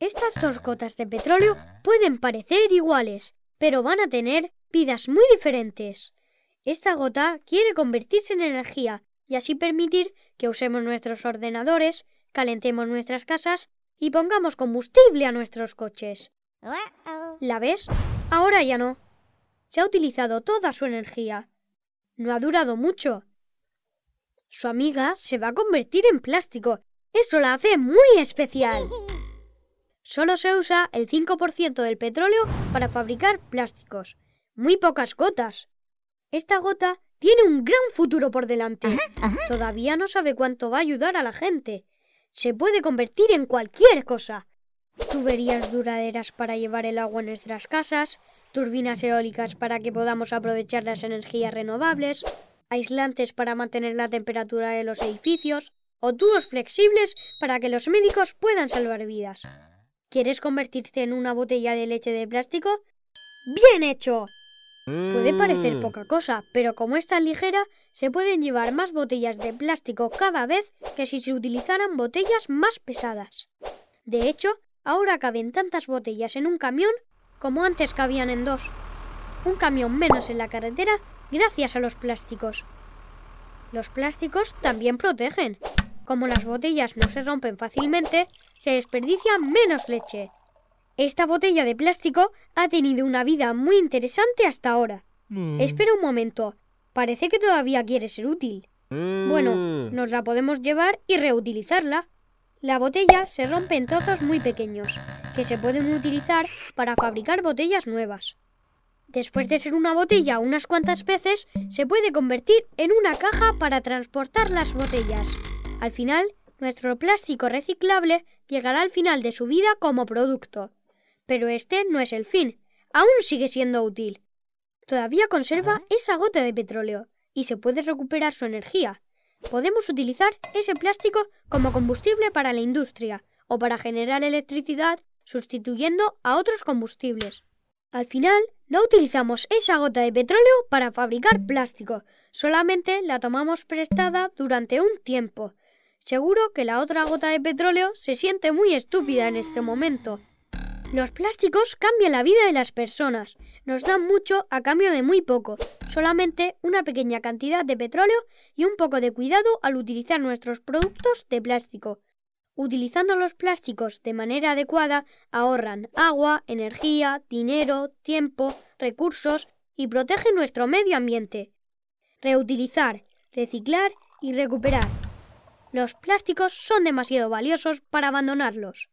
Estas dos gotas de petróleo pueden parecer iguales, pero van a tener vidas muy diferentes. Esta gota quiere convertirse en energía y así permitir que usemos nuestros ordenadores, calentemos nuestras casas y pongamos combustible a nuestros coches. ¿La ves? Ahora ya no. Se ha utilizado toda su energía. No ha durado mucho. Su amiga se va a convertir en plástico eso la hace muy especial. Solo se usa el 5% del petróleo para fabricar plásticos. Muy pocas gotas. Esta gota tiene un gran futuro por delante. Todavía no sabe cuánto va a ayudar a la gente. Se puede convertir en cualquier cosa. Tuberías duraderas para llevar el agua a nuestras casas, turbinas eólicas para que podamos aprovechar las energías renovables, aislantes para mantener la temperatura de los edificios, o tubos flexibles para que los médicos puedan salvar vidas. ¿Quieres convertirte en una botella de leche de plástico? ¡Bien hecho! Puede mm. parecer poca cosa, pero como es tan ligera, se pueden llevar más botellas de plástico cada vez que si se utilizaran botellas más pesadas. De hecho, ahora caben tantas botellas en un camión como antes cabían en dos. Un camión menos en la carretera gracias a los plásticos. Los plásticos también protegen. Como las botellas no se rompen fácilmente, se desperdicia menos leche. Esta botella de plástico ha tenido una vida muy interesante hasta ahora. Mm. Espera un momento. Parece que todavía quiere ser útil. Mm. Bueno, nos la podemos llevar y reutilizarla. La botella se rompe en trozos muy pequeños, que se pueden utilizar para fabricar botellas nuevas. Después de ser una botella unas cuantas veces, se puede convertir en una caja para transportar las botellas. Al final, nuestro plástico reciclable llegará al final de su vida como producto. Pero este no es el fin, aún sigue siendo útil. Todavía conserva esa gota de petróleo y se puede recuperar su energía. Podemos utilizar ese plástico como combustible para la industria o para generar electricidad sustituyendo a otros combustibles. Al final, no utilizamos esa gota de petróleo para fabricar plástico, solamente la tomamos prestada durante un tiempo Seguro que la otra gota de petróleo se siente muy estúpida en este momento. Los plásticos cambian la vida de las personas. Nos dan mucho a cambio de muy poco. Solamente una pequeña cantidad de petróleo y un poco de cuidado al utilizar nuestros productos de plástico. Utilizando los plásticos de manera adecuada, ahorran agua, energía, dinero, tiempo, recursos y protegen nuestro medio ambiente. Reutilizar, reciclar y recuperar los plásticos son demasiado valiosos para abandonarlos.